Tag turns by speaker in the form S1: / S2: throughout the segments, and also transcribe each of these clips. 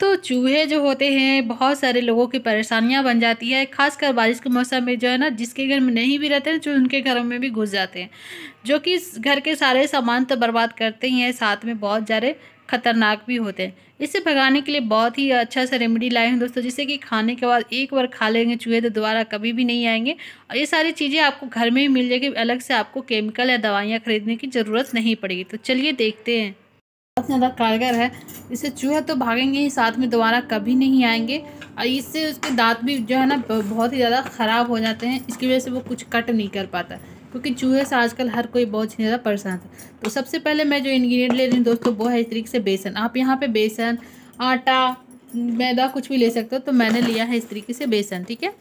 S1: दोस्तों चूहे जो होते हैं बहुत सारे लोगों की परेशानियां बन जाती है खासकर बारिश के मौसम में जो है ना जिसके घर में नहीं भी रहते हैं जो तो उनके घरों में भी घुस जाते हैं जो कि घर के सारे सामान तो बर्बाद करते ही हैं साथ में बहुत ज़्यादा खतरनाक भी होते हैं इसे भगाने के लिए बहुत ही अच्छा सा रेमेडी लाए हैं दोस्तों जिससे कि खाने के बाद एक बार खा लेंगे चूहे तो दोबारा कभी भी नहीं आएंगे और ये सारी चीज़ें आपको घर में ही मिल जाएगी अलग से आपको केमिकल या दवाइयाँ खरीदने की ज़रूरत नहीं पड़ेगी तो चलिए देखते हैं बहुत ज़्यादा कारगर है इससे चूहे तो भागेंगे ही साथ में दोबारा कभी नहीं आएंगे और इससे उसके दांत भी जो है ना बहुत ही ज़्यादा ख़राब हो जाते हैं इसकी वजह से वो कुछ कट नहीं कर पाता क्योंकि चूहे से आजकल हर कोई बहुत ही ज़्यादा परेशान था तो सबसे पहले मैं जो इन्ग्रीडियंट ले रही हूँ दोस्तों वो है इस तरीके से बेसन आप यहाँ पर बेसन आटा मैदा कुछ भी ले सकते हो तो मैंने लिया है इस तरीके से बेसन ठीक है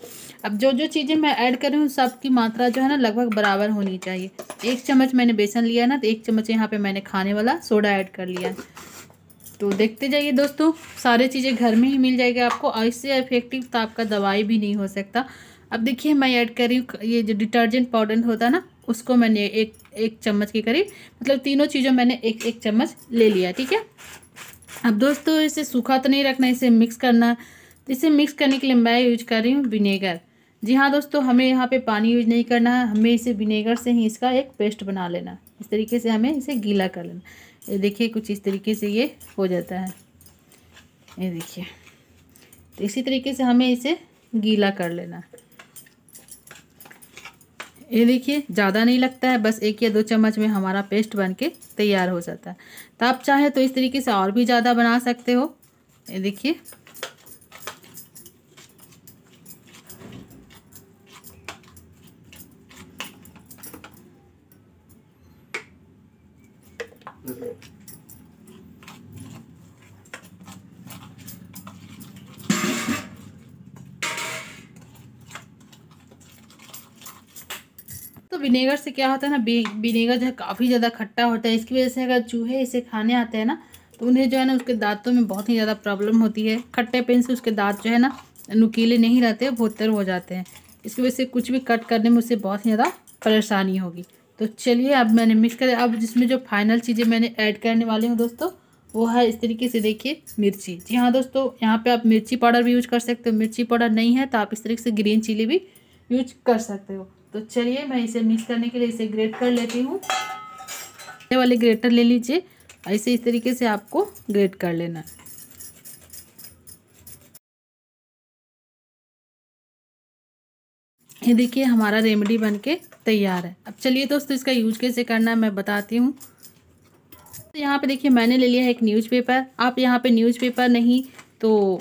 S1: अब जो जो चीज़ें मैं ऐड कर रही हूँ सब की मात्रा जो है ना लगभग बराबर होनी चाहिए एक चम्मच मैंने बेसन लिया ना तो एक चम्मच यहाँ पे मैंने खाने वाला सोडा ऐड कर लिया तो देखते जाइए दोस्तों सारे चीज़ें घर में ही मिल जाएगी आपको इससे इफेक्टिव तो आपका दवाई भी नहीं हो सकता अब देखिए मैं ऐड कर रही हूँ ये जो डिटर्जेंट पाउडर होता ना उसको मैंने एक एक चम्मच के करीब मतलब तीनों चीज़ों मैंने एक एक चम्मच ले लिया ठीक है अब दोस्तों इसे सूखा तो नहीं रखना इसे मिक्स करना इसे मिक्स करने के लिए मैं यूज कर रही हूँ विनेगर जी हाँ दोस्तों हमें यहाँ पे पानी यूज नहीं करना है हमें इसे विनेगर से ही इसका एक पेस्ट बना लेना इस तरीके से हमें इसे गीला कर लेना ये देखिए कुछ इस तरीके से ये हो जाता है ये देखिए तो इसी तरीके से हमें इसे गीला कर लेना ये देखिए ज़्यादा नहीं लगता है बस एक या दो चम्मच में हमारा पेस्ट बन के तैयार हो जाता है तो आप चाहे तो इस तरीके से और भी ज़्यादा बना सकते हो ये देखिए Okay. दोस्तों विनेगर से क्या होता है ना विनेगर जो है काफ़ी ज़्यादा खट्टा होता है इसकी वजह से अगर चूहे इसे खाने आते हैं ना तो उन्हें जो है ना उसके दांतों में बहुत ही ज़्यादा प्रॉब्लम होती है खट्टे पेन से उसके दांत जो है ना नुकीले नहीं रहते भोतर हो जाते हैं इसकी वजह से कुछ भी कट करने में उससे बहुत ही ज़्यादा परेशानी होगी तो चलिए अब मैंने मिक्स कर अब जिसमें जो फाइनल चीज़ें मैंने ऐड करने वाले हूँ दोस्तों वो है इस तरीके से देखिए मिर्ची जी हाँ दोस्तों यहाँ पर आप मिर्ची पाउडर भी यूज कर सकते हो मिर्ची पाउडर नहीं है तो आप इस तरीके से ग्रीन चिली भी यूज कर सकते हो तो चलिए मैं इसे मिक्स करने के लिए इसे ग्रेट कर लेती हूँ वाले ग्रेटर ले लीजिए ऐसे इस तरीके से आपको ग्रेट कर लेना है ये देखिए हमारा रेमेडी बनके तैयार है अब चलिए दोस्तों इसका यूज कैसे करना है मैं बताती हूँ तो यहाँ पे देखिए मैंने ले लिया है एक न्यूज़पेपर आप यहाँ पे न्यूज़पेपर नहीं तो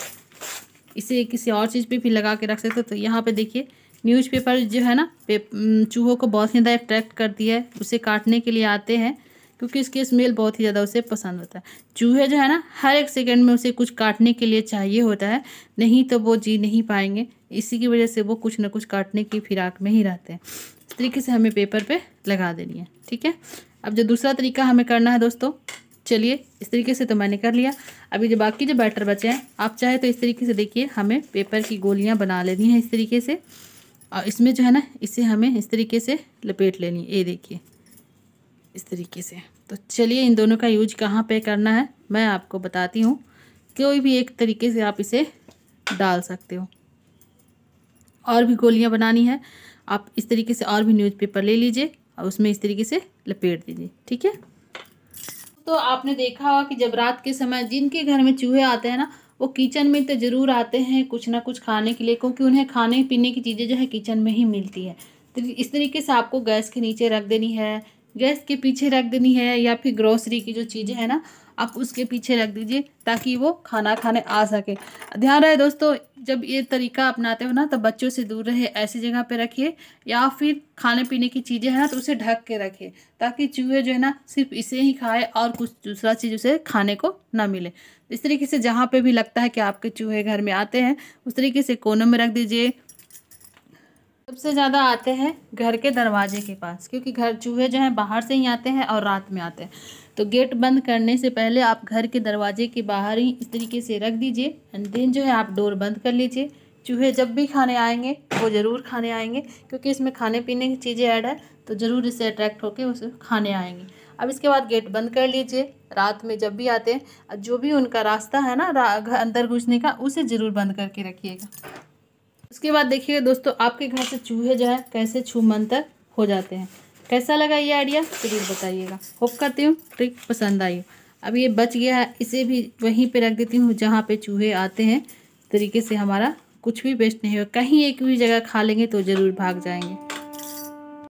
S1: इसे किसी और चीज़ पे भी लगा के रख सकते हो तो यहाँ पे देखिए न्यूज़पेपर जो है ना चूहों को बहुत ही ज़्यादा अट्रैक्ट करती है उसे काटने के लिए आते हैं क्योंकि इसकी स्मेल बहुत ही ज़्यादा उसे पसंद होता है चूहे जो है ना हर एक सेकंड में उसे कुछ काटने के लिए चाहिए होता है नहीं तो वो जी नहीं पाएंगे इसी की वजह से वो कुछ ना कुछ काटने की फिराक में ही रहते हैं इस तरीके से हमें पेपर पे लगा देनी है ठीक है अब जो दूसरा तरीका हमें करना है दोस्तों चलिए इस तरीके से तो मैंने कर लिया अभी जो बाकी जो बैटर बचे हैं आप चाहे तो इस तरीके से देखिए हमें पेपर की गोलियाँ बना लेनी है इस तरीके से और इसमें जो है ना इसे हमें इस तरीके से लपेट लेनी ये देखिए इस तरीके से तो चलिए इन दोनों का यूज कहाँ पे करना है मैं आपको बताती हूँ कोई भी एक तरीके से आप इसे डाल सकते हो और भी गोलियाँ बनानी है आप इस तरीके से और भी न्यूज़पेपर ले लीजिए और उसमें इस तरीके से लपेट दीजिए ठीक है तो आपने देखा होगा कि जब रात के समय जिनके घर में चूहे आते हैं ना वो किचन में तो ज़रूर आते हैं कुछ ना कुछ खाने के लिए क्योंकि उन्हें खाने पीने की चीज़ें जो है किचन में ही मिलती है तो इस तरीके से आपको गैस के नीचे रख देनी है गैस के पीछे रख देनी है या फिर ग्रोसरी की जो चीज़ें हैं ना आप उसके पीछे रख दीजिए ताकि वो खाना खाने आ सके ध्यान रहे दोस्तों जब ये तरीका अपनाते हो ना तो बच्चों से दूर रहे ऐसी जगह पे रखिए या फिर खाने पीने की चीज़ें हैं तो उसे ढक के रखिए ताकि चूहे जो है ना सिर्फ इसे ही खाए और कुछ दूसरा चीज़ उसे खाने को ना मिले इस तरीके से जहाँ पर भी लगता है कि आपके चूहे घर में आते हैं उस तरीके से कोनों में रख दीजिए सबसे ज़्यादा आते हैं घर के दरवाजे के पास क्योंकि घर चूहे जो हैं बाहर से ही आते हैं और रात में आते हैं तो गेट बंद करने से पहले आप घर के दरवाजे के बाहर ही इस तरीके से रख दीजिए एंड देन जो है आप डोर बंद कर लीजिए चूहे जब भी खाने आएंगे वो ज़रूर खाने आएंगे क्योंकि इसमें खाने पीने की चीज़ें ऐड है तो ज़रूर इससे अट्रैक्ट होकर उसे खाने आएंगे अब इसके बाद गेट बंद कर लीजिए रात में जब भी आते हैं जो भी उनका रास्ता है ना अंदर घुसने का उसे ज़रूर बंद करके रखिएगा उसके बाद देखिएगा दोस्तों आपके घर से चूहे जो है कैसे मंतर हो जाते हैं कैसा लगा ये आइडिया जरूर बताइएगा होप करती हूँ ट्रिक पसंद आई अब ये बच गया है इसे भी वहीं पे रख देती हूँ जहाँ पे चूहे आते हैं तरीके से हमारा कुछ भी वेस्ट नहीं होगा कहीं एक भी जगह खा लेंगे तो ज़रूर भाग जाएंगे